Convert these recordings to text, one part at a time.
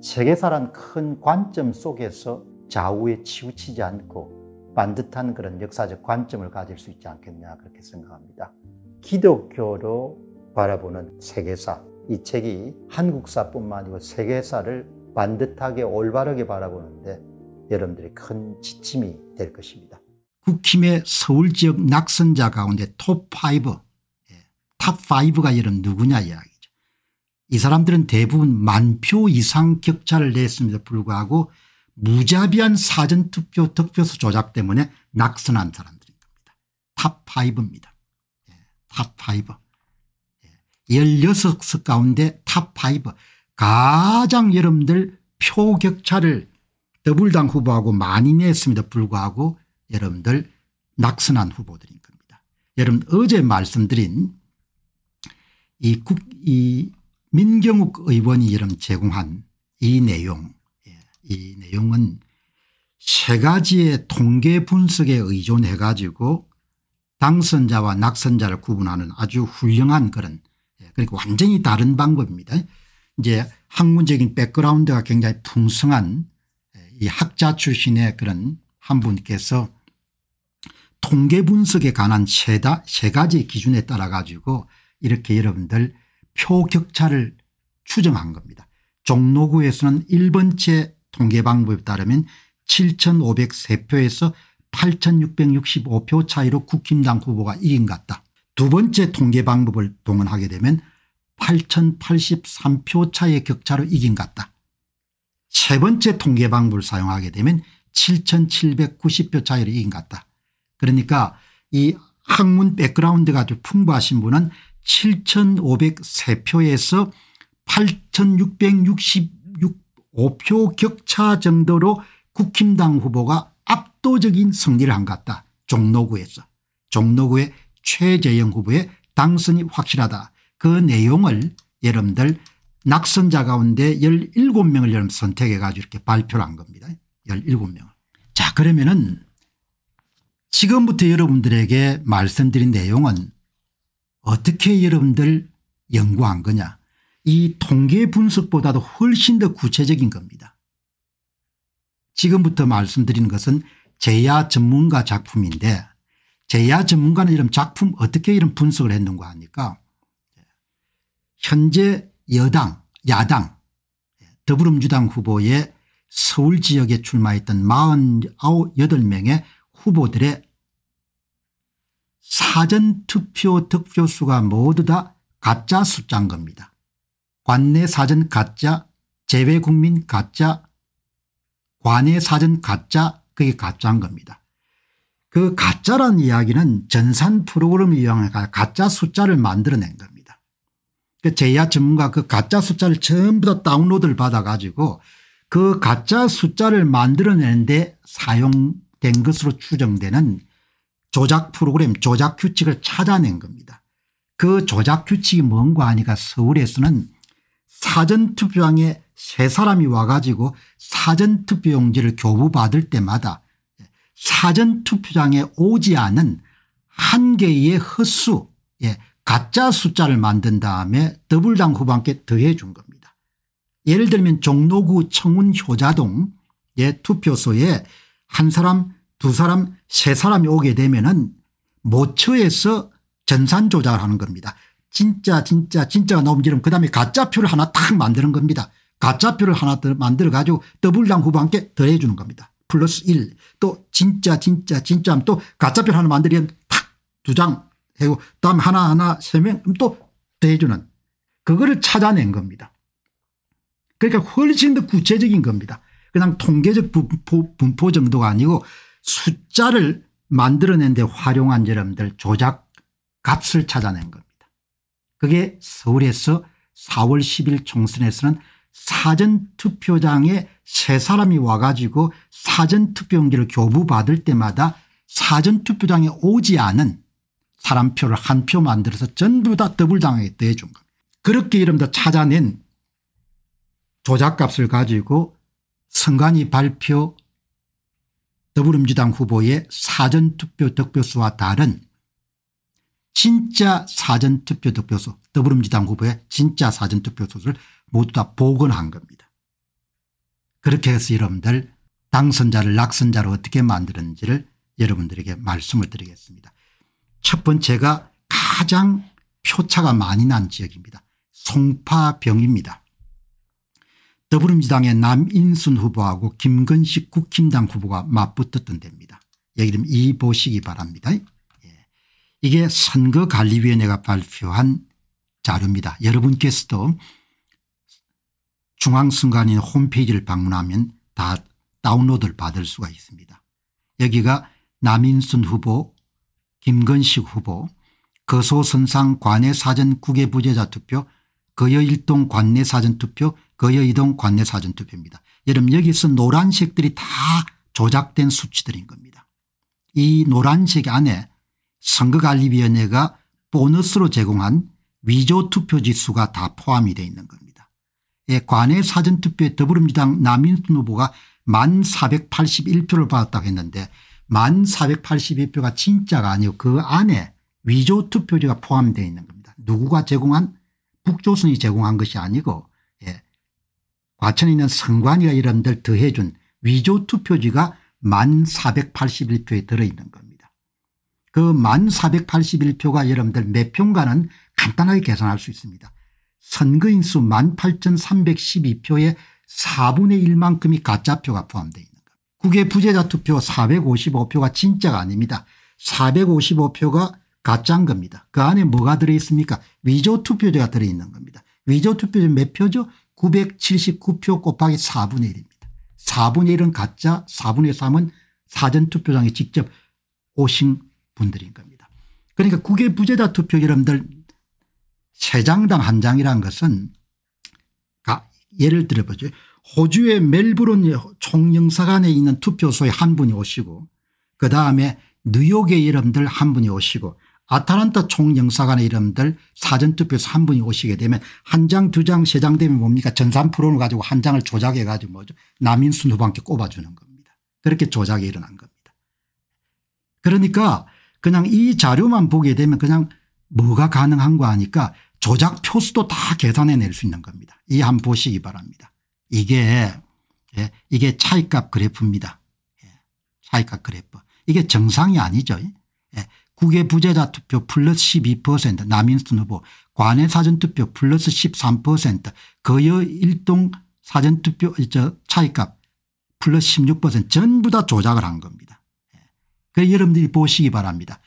세계사란 큰 관점 속에서 좌우에 치우치지 않고 반듯한 그런 역사적 관점을 가질 수 있지 않겠냐 그렇게 생각합니다. 기독교로 바라보는 세계사 이 책이 한국사뿐만 아니고 세계사를 반듯하게 올바르게 바라보는데 여러분들이 큰 지침이 될 것입니다. 국힘의 서울 지역 낙선자 가운데 톱5 탑5가 여러분 누구냐 이야기 이 사람들은 대부분 만표 이상 격차를 냈음에도 불구하고 무자비한 사전투표 득표수 조작 때문에 낙선한 사람들인 니다 탑5입니다. 예, 탑5. 16석 예, 가운데 탑5 가장 여러분들 표 격차를 더불당 후보하고 많이 냈음에도 불구하고 여러분들 낙선한 후보들인 겁니다. 여러분 어제 말씀드린 이, 국, 이 민경욱 의원이 이름 제공한 이 내용 예, 이 내용은 세 가지의 통계 분석에 의존해 가지고 당선자와 낙선자를 구분하는 아주 훌륭한 그런 그러니까 완전히 다른 방법입니다. 이제 학문적인 백그라운드가 굉장히 풍성한 예, 이 학자 출신의 그런 한 분께서 통계 분석에 관한 세, 가지 기준에 따라 가지고 이렇게 여러분들 표격차를 추정한 겁니다. 종로구에서는 1번째 통계 방법에 따르면 7,503표에서 8,665표 차이로 국힘당 후보가 이긴 것 같다. 두 번째 통계 방법을 동원하게 되면 8,083표 차의 격차로 이긴 것 같다. 세 번째 통계 방법을 사용하게 되면 7,790표 차이로 이긴 것 같다. 그러니까 이 학문 백그라운드가 아주 풍부하신 분은 7,503표에서 8,666표 격차 정도로 국힘당 후보가 압도적인 승리를 한 것 같다. 종로구에서. 종로구의 최재영 후보의 당선이 확실하다. 그 내용을 여러분들 낙선자 가운데 17명을 여러분 선택해 가지고 이렇게 발표를 한 겁니다. 1 7명자 그러면은 지금부터 여러분들에게 말씀드린 내용은 어떻게 여러분들 연구한 거냐 이 통계 분석보다도 훨씬 더 구체적인 겁니다. 지금부터 말씀드리는 것은 제야 전문가 작품인데 제야 전문가는 이런 작품 어떻게 이런 분석을 했는가 하니까 현재 여당 야당 더불어민주당 후보의 서울 지역에 출마했던 48명의 후보들의 사전투표 득표수가 모두 다 가짜 숫자인 겁니다. 관내 사전 가짜 재외국민 가짜 관내 사전 가짜 그게 가짜인 겁니다. 그 가짜란 이야기는 전산 프로그램을 이용해 가짜 숫자를 만들어낸 겁니다. 그 제야 전문가 그 가짜 숫자를 전부 다 다운로드를 받아가지고 그 가짜 숫자를 만들어내는데 사용된 것으로 추정되는 조작 프로그램 조작 규칙을 찾아낸 겁니다. 그 조작 규칙이 뭔가 하니까 서울에서는 사전투표장에 세 사람이 와가지고 사전투표용지를 교부받을 때마다 사전투표장에 오지 않은 한 개의 허수 예, 가짜 숫자를 만든 다음에 더블당 후반께 더해 준 겁니다. 예를 들면 종로구 청운 효자동의 예, 투표소에 한 사람 두 사람 세 사람이 오게 되면은 모처에서 전산 조작하는 겁니다. 진짜 진짜 진짜가 나오면 지금 그다음에 가짜표를 하나 딱 만드는 겁니다. 가짜표를 하나 만들어 가지고 더블당 후반께 더해 주는 겁니다. 플러스 1. 또 진짜 진짜 진짜 하면 또 가짜표 를 하나 만들면 탁두 장 해고 다음 하나하나 세명또 더해 주는 그거를 찾아낸 겁니다. 그러니까 훨씬 더 구체적인 겁니다. 그냥 통계적 분포, 분포 정도가 아니고 숫자를 만들어낸 데 활용한 여러분들 조작 값을 찾아낸 겁니다. 그게 서울에서 4월 10일 총선에서는 사전투표장에 세 사람이 와가지고 사전투표용지를 교부받을 때마다 사전투표장에 오지 않은 사람 표를 한 표 만들어서 전부 다 더블당하게 대준 겁니다. 그렇게 이름도 찾아낸 조작값을 가지고 선관위 발표 더불어민주당 후보의 사전투표 득표수와 다른 진짜 사전투표 득표수 더불어민주당 후보의 진짜 사전투표수를 모두 다 복원한 겁니다. 그렇게 해서 여러분들 당선자를 낙선자로 어떻게 만드는지를 여러분들에게 말씀을 드리겠습니다. 첫 번째가 가장 표차가 많이 난 지역입니다. 송파병입니다. 더불어민주당의 남인순 후보하고 김건식 국힘당 후보가 맞붙었던 데입니다. 여기 예, 좀이 보시기 바랍니다. 예. 이게 선거관리위원회가 발표한 자료입니다. 여러분께서도 중앙선관인 홈페이지를 방문하면 다 다운로드를 받을 수가 있습니다. 여기가 남인순 후보 김건식 후보 거소선상 관내사전 국외부재자 투표 거여일동 관내사전 투표 거의 이동 관내 사전투표입니다. 여러분 여기서 노란색들이 다 조작된 수치들인 겁니다. 이 노란색 안에 선거관리위원회가 보너스로 제공한 위조투표지수가 다 포함이 되어 있는 겁니다. 예, 관내 사전투표에 더불어민주당 남인순 후보가 1481표를 받았다고 했는데 1482표가 진짜가 아니고 그 안에 위조투표지가 포함되어 있는 겁니다. 누구가 제공한 북조선이 제공한 것이 아니고 과천에 있는 선관위가 여러분들 더해준 위조 투표지가 1481표에 들어있는 겁니다. 그 1481표가 여러분들 몇 표인가는 간단하게 계산할 수 있습니다. 선거인 수1 8 3 1 2표에 4분의 1만큼이 가짜표가 포함되어 있는 겁니다. 국외 부재자 투표 455표가 진짜가 아닙니다. 455표가 가짜인 겁니다. 그 안에 뭐가 들어있습니까 위조 투표지가 들어있는 겁니다. 위조 투표지몇 표죠? 979표 곱하기 4분의 1입니다. 4분의 1은 가짜 4분의 3은 사전투표장에 직접 오신 분들인 겁니다. 그러니까 국외 부재자 투표 여러분들 세장당한 장이라 것은 예를 들어보죠. 호주의 멜브른 총영사관에 있는 투표소에 한 분이 오시고 그다음에 뉴욕에 여러분들 한 분이 오시고 아타란타 총영사관의 이름들 사전투표에서 한 분이 오시게 되면 한 장 두장세 장 되면 뭡니까 전산프론을 가지고 한 장을 조작해 가지고 뭐죠 남인순 후반께 꼽아주는 겁니다. 그렇게 조작이 일어난 겁니다. 그러니까 그냥 이 자료만 보게 되면 그냥 뭐가 가능한 거아니까 조작 표수도 다 계산해 낼 수 있는 겁니다. 이 한 보시기 바랍니다. 이게 예, 이게 차이값 그래프입니다. 예, 차이값 그래프. 이게 정상이 아니죠. 예, 국외 부재자 투표 플러스 12% 남인순 후보 관외 사전투표 플러스 13% 거여 일동 사전투표 차이값 플러스 16% 전부 다 조작을 한 겁니다. 예. 그래서 여러분들이 보시기 바랍니다.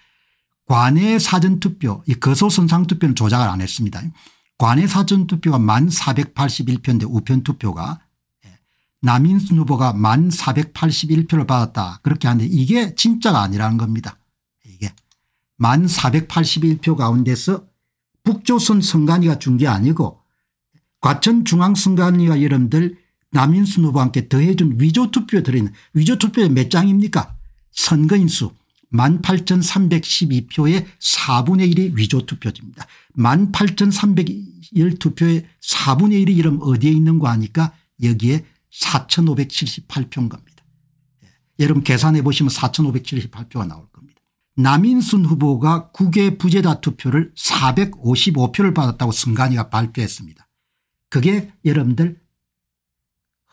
관외 사전투표 이 거소선상투표는 조작을 안 했습니다. 관외 사전투표가 1481표인데 우편투표가 예. 남인순 후보가 1481표를 받았다 그렇게 하는데 이게 진짜가 아니라는 겁니다. 만 481표 가운데서 북조선 선관위가 준 게 아니고 과천 중앙선관위가 여러분들 남인순 후보한테 더해준 위조투표에 들어있는 위조투표에 몇 장입니까 선거인수 18,312표의 4분의 1이 위조투표입니다. 18,312표의 4분의 1이 이름 어디에 있는 거 아니까 여기에 4,578표인 겁니다. 예, 여러분 계산해 보시면 4,578표가 나올 겁니다. 남인순 후보가 국외 부재자 투표를 455표를 받았다고 승관이가 발표했습니다. 그게 여러분들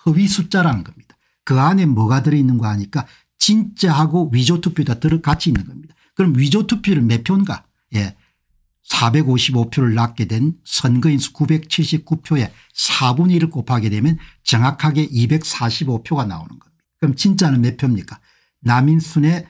허위 숫자라는 겁니다. 그 안에 뭐가 들어있는 거 아니까 진짜하고 위조 투표가 들어 같이 있는 겁니다. 그럼 위조 투표를 몇 표인가? 예. 455표를 낳게 된 선거인수 979표에 4분의 1을 곱하게 되면 정확하게 245표가 나오는 겁니다. 그럼 진짜는 몇 표입니까? 남인순의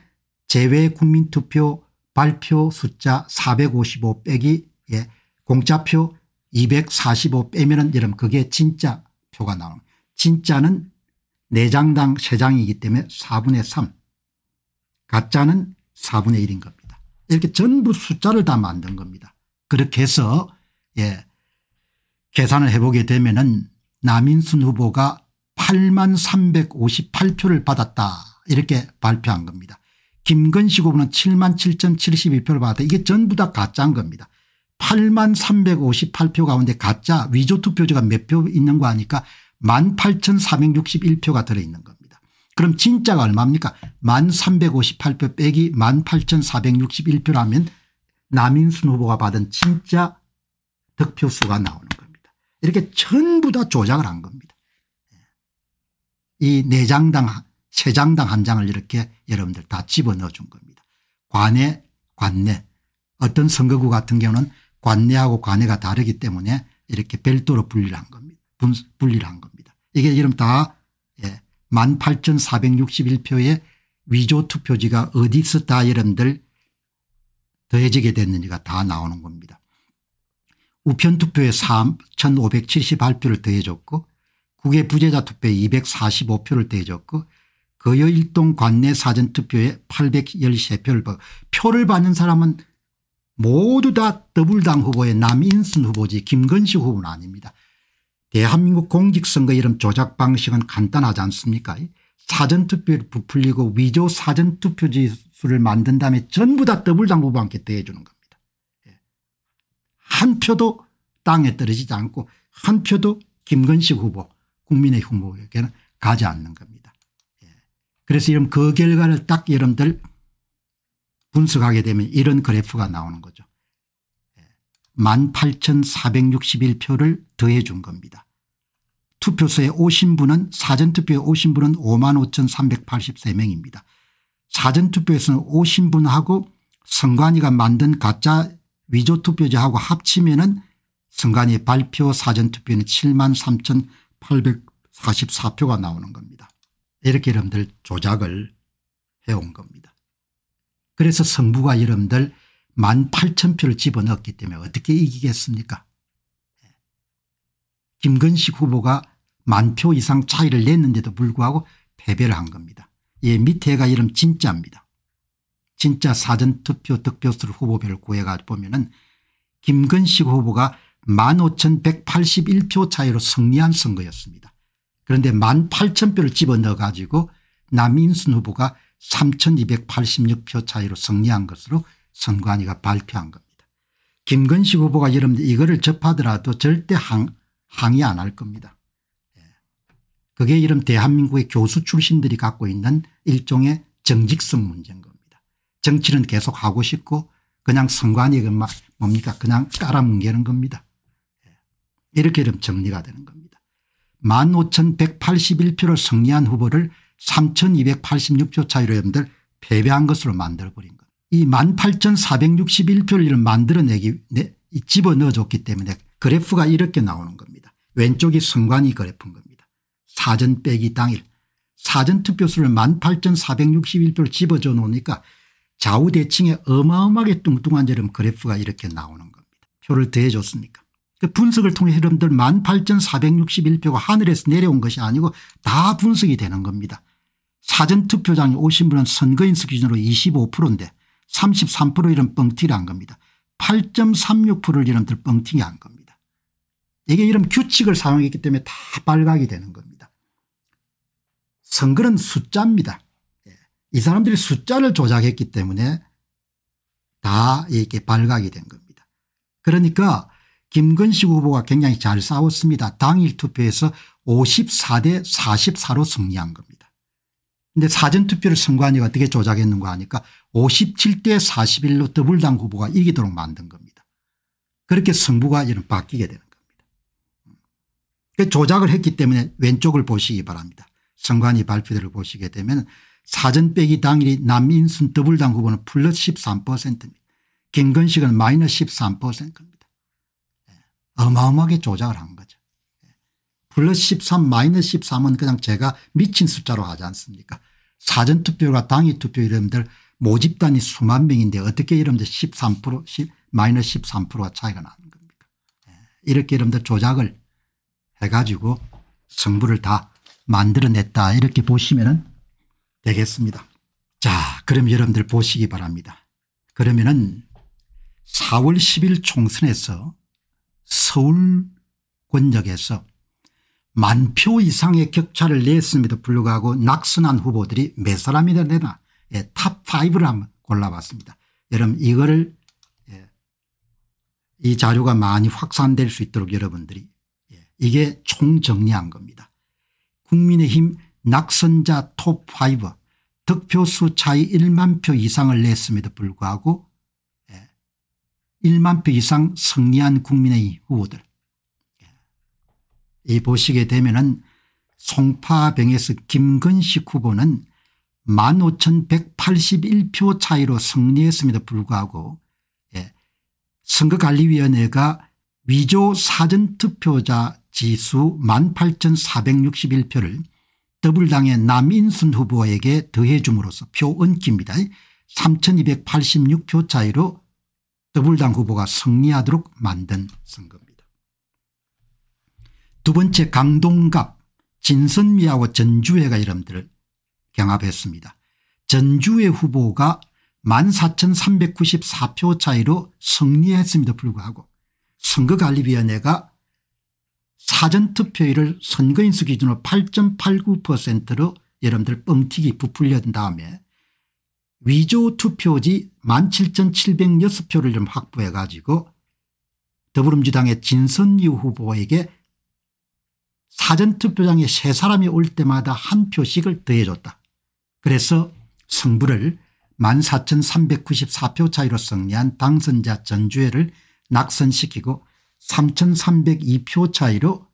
제외 국민투표 발표 숫자 455 빼기 예, 공짜표 245 빼면은 여러분 그게 진짜 표가 나옵니다. 진짜는 4장당 3장이기 때문에 4분의 3 가짜는 4분의 1인 겁니다. 이렇게 전부 숫자를 다 만든 겁니다. 그렇게 해서 예, 계산을 해보게 되면 은 남인순 후보가 8만 358표를 받았다 이렇게 발표한 겁니다. 김건식 후보는 7만 7 7 2표를 받았다. 이게 전부 다 가짜인 겁니다. 8만 358표 가운데 가짜 위조 투표지가몇 표 있는 거 아니까 18,461표가 들어있는 겁니다. 그럼 진짜가 얼마입니까 1,358표 빼기 18,461표라면 남인순 후보가 받은 진짜 득표수가 나오는 겁니다. 이렇게 전부 다 조작을 한 겁니다. 이 내장당 세 장당 한 장을 이렇게 여러분들 다 집어넣어 준 겁니다. 관내 관내 어떤 선거구 같은 경우는 관내하고 관내가 다르기 때문에 이렇게 별도로 분리를 한 겁니다. 분리를 한 겁니다. 이게 지금 다 예, 18,461표의 위조 투표지가 어디서 다 여러분들 더해지게 됐는지가 다 나오는 겁니다. 우편 투표에 3,578표를 더해줬고 국외 부재자 투표에 245표를 더해줬고 거여일동 관내 사전투표에 813표를 받고 표를 받는 사람은 모두 다 더불당 후보의 남인순 후보지 김건식 후보는 아닙니다. 대한민국 공직선거 이름 조작 방식은 간단하지 않습니까 사전투표를 부풀리고 위조 사전투표지 수를 만든 다음에 전부 다 더블당 후보한테 대해주는 겁니다. 예. 한 표도 땅에 떨어지지 않고 한 표도 김건식 후보 국민의 후보에게는 가지 않는 겁니다. 그래서 이런 그 결과를 딱 여러분들 분석하게 되면 이런 그래프가 나오는 거죠. 18,461표를 더해 준 겁니다. 투표소에 오신 분은 사전투표에 오신 분은 55,383명입니다. 사전투표에서는 오신 분하고 선관위가 만든 가짜 위조투표지하고 합치면 은 선관위 발표 사전투표는 73,844표가 나오는 겁니다. 이렇게 여러분들 조작을 해온 겁니다. 그래서 성부가 여러분들 1 8 0 0 0 표를 집어넣었기 때문에 어떻게 이기겠습니까 김건식 후보가 만표 이상 차이를 냈는데도 불구하고 패배를 한 겁니다. 예 밑에가 이름 진짜입니다. 진짜 사전투표 득표수를 후보별 구해가 보면 은 김건식 후보가 15,181표 차이로 승리한 선거였습니다. 그런데 1 8 0 0 0 표를 집어넣어 가지고 남인순 후보가 3286표 차이로 승리한 것으로 선관위가 발표한 겁니다. 김건식 후보가 여러분들 이거를 접하더라도 절대 항, 항의 안 할 겁니다. 예. 그게 이런 대한민국의 교수 출신들이 갖고 있는 일종의 정직성 문제인 겁니다. 정치는 계속 하고 싶고 그냥 선관위가 뭡니까 그냥 깔아뭉개는 겁니다. 예. 이렇게 좀 정리가 되는 겁니다. 15,181표를 승리한 후보를 3,286표 차이로 여러분들 패배한 것으로 만들어버린 것. 이 18,461표를 만들어내기 네, 집어넣어줬기 때문에 그래프가 이렇게 나오는 겁니다. 왼쪽이 선관위 그래프인 겁니다. 사전 빼기 당일 사전투표수를 18,461표를 집어줘 놓으니까 좌우대칭에 어마어마하게 뚱뚱한 저런 그래프가 이렇게 나오는 겁니다. 표를 더해줬으니까. 그 분석을 통해 여러분들 18,461표가 하늘에서 내려온 것이 아니고 다 분석이 되는 겁니다. 사전투표장에 오신 분은 선거인수 기준으로 25%인데 33% 이런 뻥튀를 한 겁니다. 8.36%를 여러분들 뻥튀기 한 겁니다. 이게 이런 규칙을 사용했기 때문에 다빨각이 되는 겁니다. 선거는 숫자입니다. 예. 이 사람들이 숫자를 조작했기 때문에 다 이렇게 빨각이된 겁니다. 그러니까 김건식 후보가 굉장히 잘 싸웠습니다. 당일 투표에서 54대 44로 승리한 겁니다. 근데 사전투표를 선관위가 어떻게 조작했는가 하니까 57대 41로 더블당 후보가 이기도록 만든 겁니다. 그렇게 승부가 이런 바뀌게 되는 겁니다. 그 조작을 했기 때문에 왼쪽을 보시기 바랍니다. 선관위 발표들을 보시게 되면 사전 빼기 당일이 남인순 더블당 후보는 플러스 13%입니다. 김건식은 마이너스 13%입니다. 어마어마하게 조작을 한 거죠. 플러스 13 마이너스 13은 그냥 제가 미친 숫자로 하지 않습니까 사전투표가 당일투표 이름들 모집단이 수만 명인데 어떻게 이름들 13% 10, 마이너스 13%가 차이가 나는 겁니까 예. 이렇게 이름들 조작을 해가지고 성부를 다 만들어냈다 이렇게 보시면 되겠습니다. 자 그럼 여러분들 보시기 바랍니다. 그러면 은 4월 10일 총선에서 서울 권역에서 만 표 이상의 격차를 냈음에도 불구하고 낙선한 후보들이 몇 사람이나 되나 예, 탑5를 한번 골라봤습니다. 여러분 이거를 예, 이 자료가 많이 확산될 수 있도록 여러분들이 예, 이게 총정리한 겁니다. 국민의힘 낙선자 톱5 득표수 차이 1만 표 이상을 냈음에도 불구하고 1만 표 이상 승리한 국민의 후보들. 예. 이 보시게 되면은 송파병에서 김건식 후보는 15,181표 차이로 승리했음에도 불구하고 예. 선거관리위원회가 위조 사전투표자 지수 18,461표를 더블당의 남인순 후보에게 더해줌으로써 표 얹기입니다. 3,286표 차이로 더불당 후보가 승리하도록 만든 선거입니다. 두 번째 강동갑 진선미하고 전주회가 이름들을 경합했습니다. 전주회 후보가 14,394표 차이로 승리했음에도 불구하고 선거관리위원회가 사전투표율을 선거인수 기준으로 8.89%로 여러분들 뻥튀기 부풀린 다음에 위조 투표지 17,706표를 좀 확보해 가지고 더불어민주당의 진선유 후보에게 사전투표장에 세 사람이 올 때마다 한 표씩을 더해줬다. 그래서 승부를 14,394표 차이로 승리한 당선자 전주회를 낙선시키고 3,302표 차이로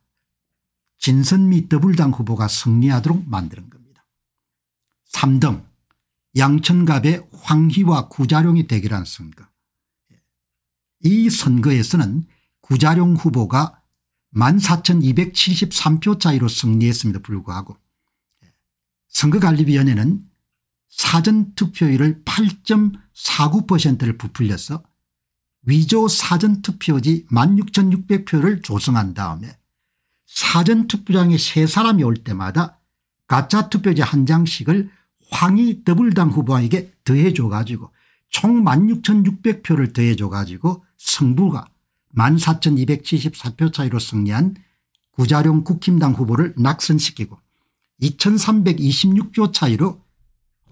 진선미 더불당 후보가 승리하도록 만드는 겁니다. 3등 양천갑의 황희와 구자룡이 대결한 선거. 이 선거에서는 구자룡 후보가 14,273표 차이로 승리했음에도 불구하고 선거관리위원회는 사전투표율을 8.49%를 부풀려서 위조 사전투표지 16,600표를 조성한 다음에 사전투표장에 세 사람이 올 때마다 가짜투표지 한 장씩을 황희 더블당 후보에게 더해줘 가지고 총 16,600표를 더해줘 가지고 승부가 14,274표 차이로 승리한 구자룡 국힘당 후보를 낙선시키고 2,326표 차이로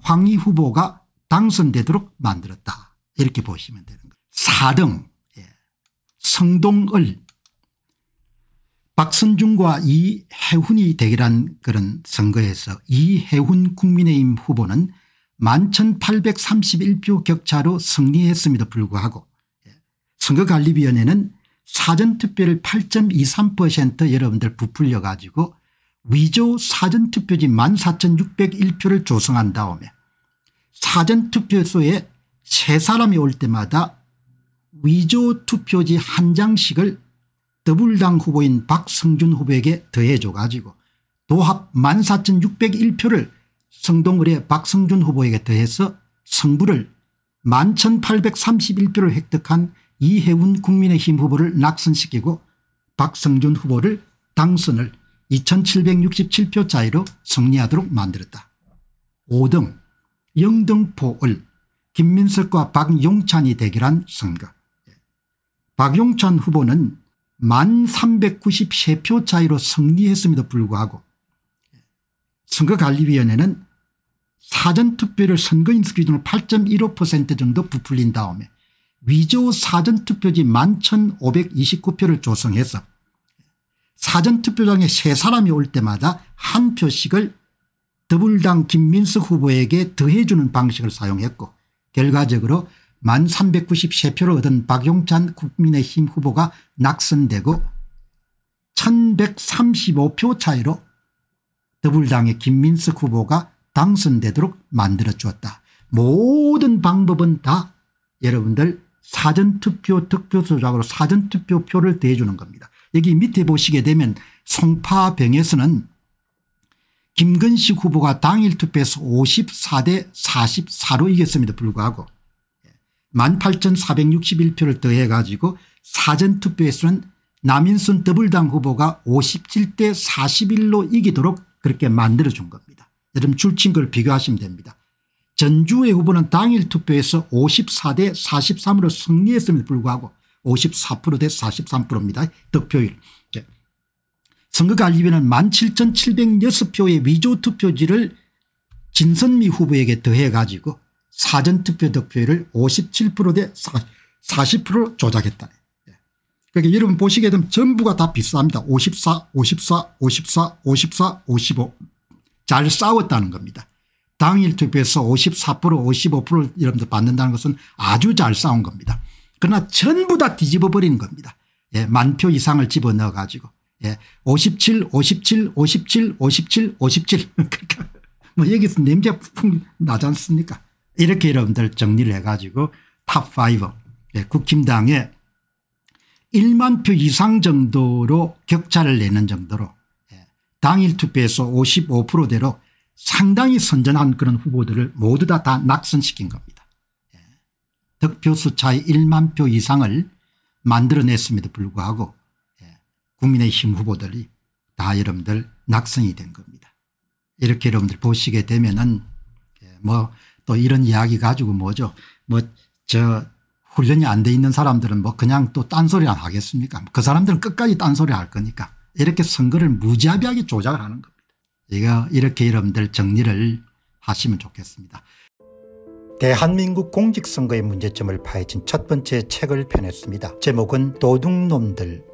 황희 후보가 당선되도록 만들었다. 이렇게 보시면 되는 거예요. 4등 예. 성동을 박선중과 이해훈이 대결한 그런 선거에서 이해훈 국민의힘 후보는 11,831표 격차로 승리했음에도 불구하고 예. 선거관리위원회는 사전투표를 8.23% 여러분들 부풀려 가지고 위조 사전투표지 14,601표를 조성한 다음에 사전투표소에 세 사람이 올 때마다 위조 투표지 한 장씩을 더불당 후보인 박성준 후보에게 더해줘 가지고 도합 14,601표를 성동을의 박성준 후보에게 더해서 성부를 11,831표를 획득한 이해운 국민의힘 후보를 낙선시키고 박성준 후보를 당선을 2767표 차이로 승리하도록 만들었다. 5등 영등포을 김민석과 박용찬이 대결한 선거. 박용찬 후보는 만 393표 차이로 승리했음에도 불구하고 선거관리위원회는 사전투표를 선거인수 기준으로 8.15% 정도 부풀린 다음에 위조 사전투표지 11,529표를 조성해서 사전투표장에 세 사람이 올 때마다 한 표씩을 더불당 김민수 후보에게 더해주는 방식을 사용했고 결과적으로 만 393표를 얻은 박용찬 국민의힘 후보가 낙선되고 1135표 차이로 더불당의 김민석 후보가 당선되도록 만들어주었다. 모든 방법은 다 여러분들 사전투표 득표조작으로 사전투표 표를 대주는 겁니다. 여기 밑에 보시게 되면 송파병에서는 김근식 후보가 당일 투표에서 54대 44로 이겼습니다. 불구하고 18,461표를 더해 가지고 사전투표에서는 남인순 더블당 후보가 57대 41로 이기도록 그렇게 만들어준 겁니다. 여러분 줄친 걸 비교하시면 됩니다. 전주의 후보는 당일 투표에서 54대 43으로 승리했음에도 불구하고 54%대 43%입니다. 득표율. 예. 선거관리위는 17,706표의 위조투표지를 진선미 후보에게 더해 가지고 사전투표 득표율을 57%대 40% 조작했다. 그러니까 여러분 보시게 되면 전부가 다 비슷합니다. 54 54 54 54 55 잘 싸웠다는 겁니다. 당일 투표에서 54% 55% 여러분들 받는다는 것은 아주 잘 싸운 겁니다. 그러나 전부 다 뒤집어 버리는 겁니다. 예, 만표 이상을 집어넣어 가지고 예, 57 57 57 57 57 그러니까 뭐 여기서 냄새 풍 나지 않습니까 이렇게 여러분들 정리를 해가지고 탑5 예, 국힘당에 1만 표 이상 정도로 격차를 내는 정도로 예, 당일 투표에서 55%대로 상당히 선전한 그런 후보들을 모두 다, 다 낙선시킨 겁니다. 예, 득표수 차이 1만 표 이상을 만들어냈음에도 불구하고 국민의힘 후보들이 다 여러분들 낙선이 된 겁니다. 이렇게 여러분들 보시게 되면은 뭐또 이런 이야기 가지고 뭐죠. 뭐 저 훈련이 안 돼 있는 사람들은 뭐 그냥 또 딴소리랑 하겠습니까. 그 사람들은 끝까지 딴소리 할 거니까 이렇게 선거를 무자비하게 조작하는 을 겁니다. 이거 이렇게 여러분들 정리를 하시면 좋겠습니다. 대한민국 공직선거의 문제점을 파헤친 첫 번째 책을 펴냈습니다. 제목은 도둑놈들